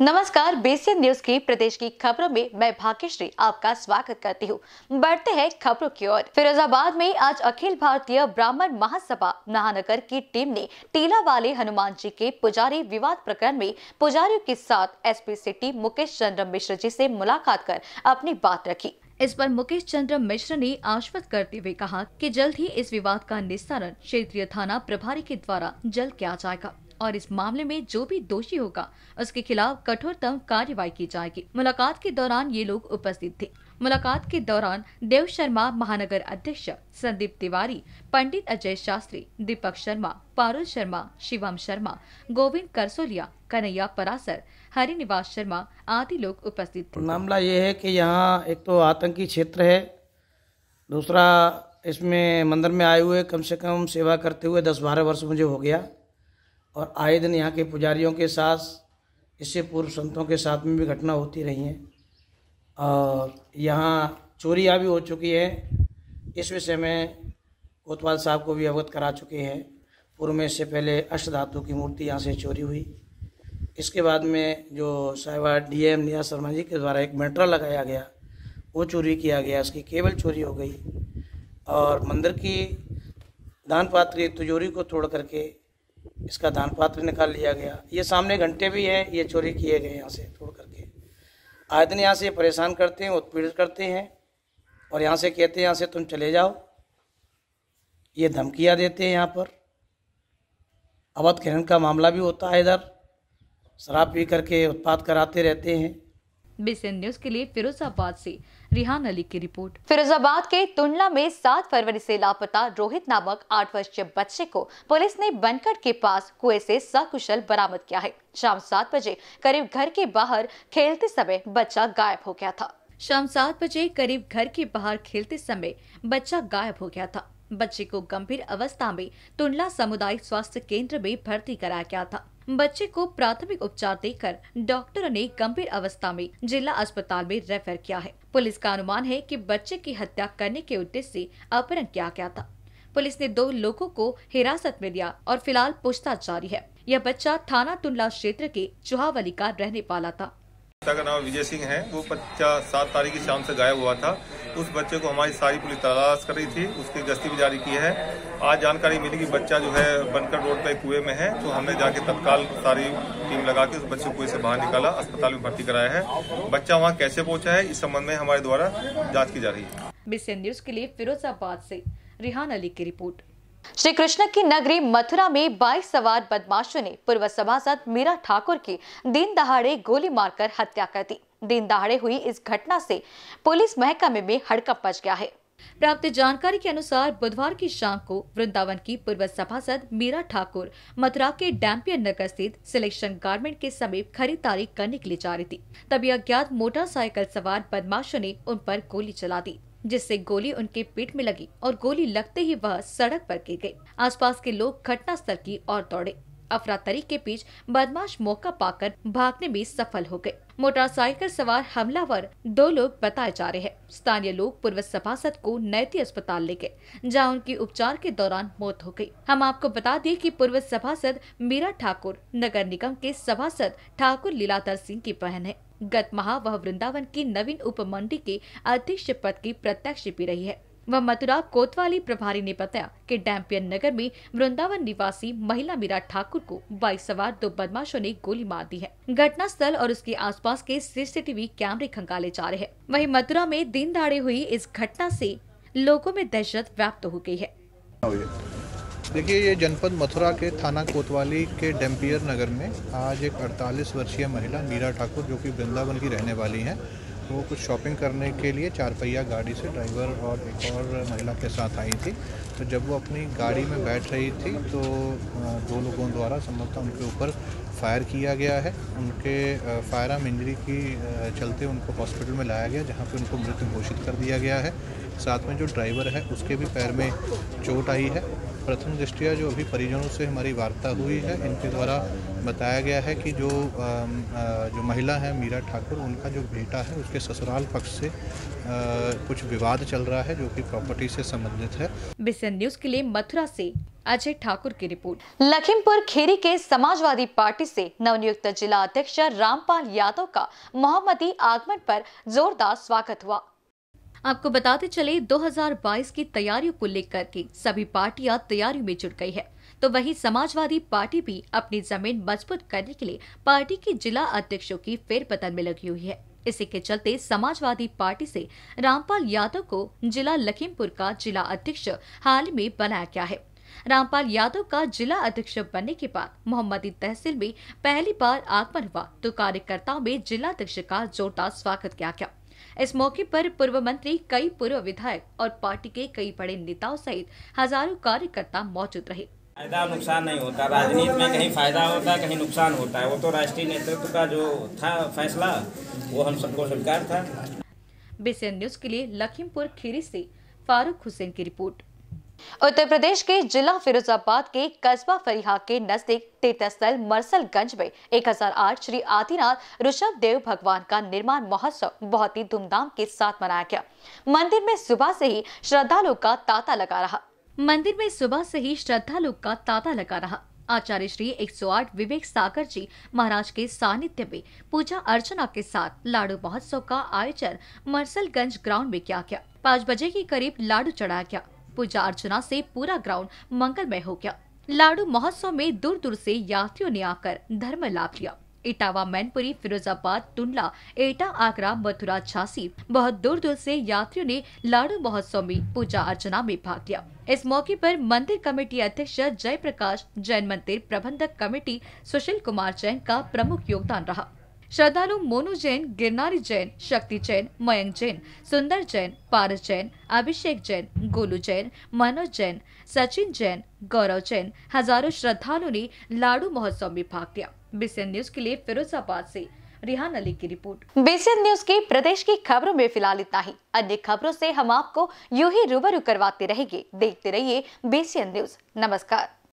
नमस्कार Bayesian news की प्रदेश की खबरों में मैं भाग्यश्री आपका स्वागत करती हूँ बढ़ते हैं खबरों की ओर फिरोजाबाद में आज अखिल भारतीय ब्राह्मण महासभा महानगर की टीम ने टीला वाले हनुमान जी के पुजारी विवाद प्रकरण में पुजारियों के साथ एसपी सिटी मुकेश चंद्र मिश्र जी से मुलाकात कर अपनी बात रखी इस पर मुकेश चंद्र मिश्र ने आश्वस्त करते हुए कहा कि जल्द ही इस विवाद का निस्तारण क्षेत्रीय थाना प्रभारी के द्वारा जल्द किया जाएगा और इस मामले में जो भी दोषी होगा उसके खिलाफ कठोरतम कार्यवाही की जाएगी मुलाकात के दौरान ये लोग उपस्थित थे मुलाकात के दौरान देव शर्मा महानगर अध्यक्ष संदीप तिवारी पंडित अजय शास्त्री दीपक शर्मा पारुल शर्मा शिवम शर्मा गोविंद करसोलिया कन्हैया परासर हरिनिवास शर्मा आदि लोग उपस्थित थे मामला ये है कि यहाँ एक तो आतंकी क्षेत्र है दूसरा इसमें मंदिर में आए हुए कम से कम सेवा करते हुए दस बारह वर्ष मुझे हो गया और आए दिन यहाँ के पुजारियों के साथ इससे पूर्व संतों के साथ में भी घटना होती रही है और यहाँ चोरियाँ भी हो चुकी है इस विषय में कोतवाल साहब को भी अवगत करा चुके हैं पूर्व में इससे पहले अष्ट धातु की मूर्ति यहाँ से चोरी हुई इसके बाद में जो साहिबा डी एम निया शर्मा जी के द्वारा एक मेट्रा लगाया गया वो चोरी किया गया उसकी केबल चोरी हो गई और मंदिर की दान पात्र तिजोरी को तोड़ करके इसका दान पात्र निकाल लिया गया ये सामने घंटे भी हैं ये चोरी किए गए यहाँ से तोड़ करके आए दिन यहाँ से परेशान करते हैं उत्पीड़ित करते हैं और यहाँ से कहते हैं यहाँ से तुम चले जाओ ये धमकियाँ देते हैं यहाँ पर अवध खनन का मामला भी होता है इधर शराब पी करके उत्पाद कराते रहते हैं बीसीएन न्यूज के लिए फिरोजाबाद से रिहान अली की रिपोर्ट फिरोजाबाद के तुंडला में 7 फरवरी से लापता रोहित नामक 8 वर्षीय बच्चे को पुलिस ने बनकट के पास कुएं से सकुशल बरामद किया है शाम सात बजे करीब घर के बाहर खेलते समय बच्चा गायब हो गया था शाम सात बजे करीब घर के बाहर खेलते समय बच्चा गायब हो गया था बच्चे को गंभीर अवस्था में तुंडला सामुदायिक स्वास्थ्य केंद्र में भर्ती कराया गया था बच्चे को प्राथमिक उपचार देकर डॉक्टरों ने गंभीर अवस्था में जिला अस्पताल में रेफर किया है पुलिस का अनुमान है कि बच्चे की हत्या करने के उद्देश्य से अपहरण किया गया था पुलिस ने दो लोगों को हिरासत में लिया और फिलहाल पूछताछ जारी है यह बच्चा थाना टुंडला क्षेत्र के चुहावली का रहने वाला था का नाम विजय सिंह है वो बच्चा सात तारीख की शाम से गायब हुआ था उस बच्चे को हमारी सारी पुलिस तलाश कर रही थी उसकी गश्ती भी जारी की है आज जानकारी मिली कि बच्चा जो है बनकर रोड पर कुएं में है तो हमने जाके तत्काल सारी टीम लगा के उस बच्चे को कुएं से बाहर निकाला अस्पताल में भर्ती कराया है बच्चा वहाँ कैसे पहुँचा है इस संबंध में हमारे द्वारा जाँच की जा रही है बीसी न्यूज के लिए फिरोजाबाद ऐसी रिहान अली की रिपोर्ट श्री कृष्ण की नगरी मथुरा में बाईस सवार बदमाशों ने पूर्व सभासद मीरा ठाकुर की दिन दहाड़े गोली मारकर हत्या कर दी दिन दहाड़े हुई इस घटना से पुलिस महकमे में हड़कंप मच गया है प्राप्त जानकारी के अनुसार बुधवार की शाम को वृंदावन की पूर्व सभासद मीरा ठाकुर मथुरा के डैम्पियन नगर स्थित सिलेक्शन गार्मेंट के समीप खरीदारी करने के लिए जा रही थी तभी अज्ञात मोटरसाइकिल सवार बदमाशों ने उन पर गोली चला दी जिससे गोली उनके पेट में लगी और गोली लगते ही वह सड़क पर गिर गई आसपास के लोग घटना स्थल की ओर दौड़े अफरा तरी के बीच बदमाश मौका पाकर भागने में सफल हो गए मोटरसाइकिल सवार हमलावर दो लोग बताए जा रहे हैं स्थानीय लोग पूर्व सभासद को नैती अस्पताल ले गए जहाँ उनकी उपचार के दौरान मौत हो गयी हम आपको बता दें की पूर्व सभासद मीरा ठाकुर नगर निगम के सभासद ठाकुर लीलाधर सिंह की बहन है गत माह वह वृंदावन की नवीन उपमंडी के अध्यक्ष पद की प्रत्यक्ष भी रही है व मथुरा कोतवाली प्रभारी ने बताया कि डैम्पियन नगर में वृंदावन निवासी महिला मीरा ठाकुर को बाइक सवार दो बदमाशों ने गोली मार दी है घटना स्थल और उसके आसपास के सीसीटीवी कैमरे खंगाले जा रहे हैं वहीं मथुरा में दिन दाड़े हुई इस घटना से लोगों में दहशत व्याप्त हो गई है देखिए ये जनपद मथुरा के थाना कोतवाली के डेम्पियर नगर में आज एक अड़तालीस वर्षीय महिला मीरा ठाकुर जो की वृंदावन की रहने वाली है वो कुछ शॉपिंग करने के लिए चार पहिया गाड़ी से ड्राइवर और एक और महिला के साथ आई थी तो जब वो अपनी गाड़ी में बैठ रही थी तो दो लोगों द्वारा संभवतः उनके ऊपर फायर किया गया है उनके फायर आर्म इंजरी की चलते उनको हॉस्पिटल में लाया गया जहाँ पर उनको मृत घोषित कर दिया गया है साथ में जो ड्राइवर है उसके भी पैर में चोट आई है प्रथम दृष्टिया जो अभी परिजनों से हमारी वार्ता हुई है इनके द्वारा बताया गया है कि जो जो महिला है मीरा ठाकुर उनका जो बेटा है उसके ससुराल पक्ष से कुछ विवाद चल रहा है जो कि प्रॉपर्टी से संबंधित है बिसन न्यूज के लिए मथुरा से अजय ठाकुर की रिपोर्ट लखीमपुर खेरी के समाजवादी पार्टी से नवनियुक्त जिला अध्यक्ष रामपाल यादव का मोहम्मदी आगमन पर जोरदार स्वागत हुआ आपको बताते चले 2022 की तैयारियों को लेकर के सभी पार्टियां तैयारी में जुट गई है तो वहीं समाजवादी पार्टी भी अपनी जमीन मजबूत करने के लिए पार्टी के जिला अध्यक्षों की पतन में लगी हुई है इसी के चलते समाजवादी पार्टी से रामपाल यादव को जिला लखीमपुर का जिला अध्यक्ष हाल में बनाया गया है रामपाल यादव का जिला अध्यक्ष बनने के बाद मोहम्मदी तहसील में पहली बार आगमन हुआ तो कार्यकर्ताओं में जिला अध्यक्ष का जोरदार स्वागत किया गया इस मौके पर पूर्व मंत्री कई पूर्व विधायक और पार्टी के कई बड़े नेताओं सहित हजारों कार्यकर्ता मौजूद रहे फायदा नुकसान नहीं होता राजनीति में कहीं फायदा होता है कहीं नुकसान होता है वो तो राष्ट्रीय नेतृत्व का जो था फैसला वो हम सबको स्वीकार था बीसीएन न्यूज के लिए लखीमपुर खीरी ऐसी फारूक हुसैन की रिपोर्ट उत्तर प्रदेश के जिला फिरोजाबाद के कस्बा फरिहा के नजदीक तीर्थस्थल मरसलगंज में 1008 श्री आदिनाथ ऋषभ देव भगवान का निर्माण महोत्सव बहुत ही धूमधाम के साथ मनाया गया मंदिर में सुबह से ही श्रद्धालु का तांता लगा रहा मंदिर में सुबह से ही श्रद्धालु का तांता लगा रहा आचार्य श्री 108 विवेक सागर जी महाराज के सानिध्य में पूजा अर्चना के साथ लाडू महोत्सव का आयोजन मरसलगंज ग्राउंड में किया गया पाँच बजे के करीब लाडू चढ़ाया गया पूजा अर्चना से पूरा ग्राउंड मंगलमय हो गया लाडू महोत्सव में दूर दूर से यात्रियों ने आकर धर्म लाभ लिया इटावा मैनपुरी फिरोजाबाद टुंडला एटा आगरा मथुरा झांसी बहुत दूर दूर से यात्रियों ने लाडू महोत्सव में पूजा अर्चना में भाग लिया इस मौके पर मंदिर कमेटी अध्यक्ष जय प्रकाश जैन मंदिर प्रबंधक कमेटी सुशील कुमार जैन का प्रमुख योगदान रहा श्रद्धालु मोनू जैन गिरनारी जैन शक्ति जैन मयंक जैन सुंदर जैन पारस जैन अभिषेक जैन गोलू जैन मनोज जैन सचिन जैन गौरव जैन हजारों श्रद्धालुओं ने लाडू महोत्सव में भाग लिया बीसीएन न्यूज के लिए फिरोजाबाद ऐसी रिहान अली की रिपोर्ट बीसीएन न्यूज की प्रदेश की खबरों में फिलहाल इतना ही अन्य खबरों ऐसी हम आपको यू ही रूबरू करवाते रहेंगे देखते रहिए बीसीएन न्यूज नमस्कार